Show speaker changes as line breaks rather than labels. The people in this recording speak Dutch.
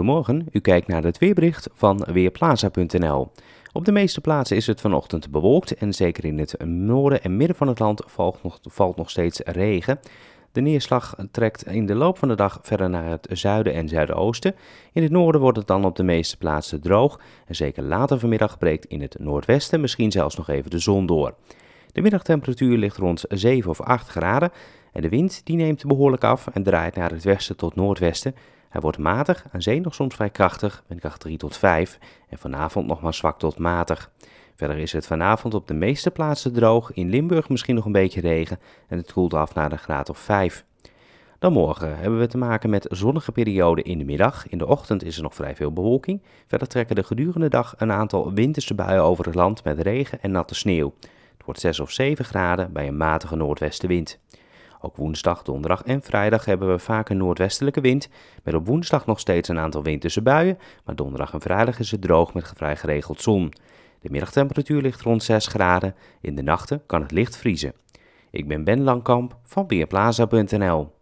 Goedemorgen, u kijkt naar het weerbericht van Weerplaza.nl. Op de meeste plaatsen is het vanochtend bewolkt en zeker in het noorden en midden van het land valt nog, valt nog steeds regen. De neerslag trekt in de loop van de dag verder naar het zuiden en zuidoosten. In het noorden wordt het dan op de meeste plaatsen droog en zeker later vanmiddag breekt in het noordwesten misschien zelfs nog even de zon door. De middagtemperatuur ligt rond 7 of 8 graden en de wind die neemt behoorlijk af en draait naar het westen tot noordwesten hij wordt matig, aan zee nog soms vrij krachtig, windkracht 3 tot 5 en vanavond nog maar zwak tot matig. Verder is het vanavond op de meeste plaatsen droog, in Limburg misschien nog een beetje regen en het koelt af naar een graad of 5. Dan morgen hebben we te maken met zonnige perioden in de middag. In de ochtend is er nog vrij veel bewolking. Verder trekken de gedurende dag een aantal winterse buien over het land met regen en natte sneeuw. Het wordt 6 of 7 graden bij een matige noordwestenwind. Ook woensdag, donderdag en vrijdag hebben we vaak een noordwestelijke wind, met op woensdag nog steeds een aantal winterse buien, maar donderdag en vrijdag is het droog met vrij geregeld zon. De middagtemperatuur ligt rond 6 graden, in de nachten kan het licht vriezen. Ik ben Ben Langkamp van Weerplaza.nl.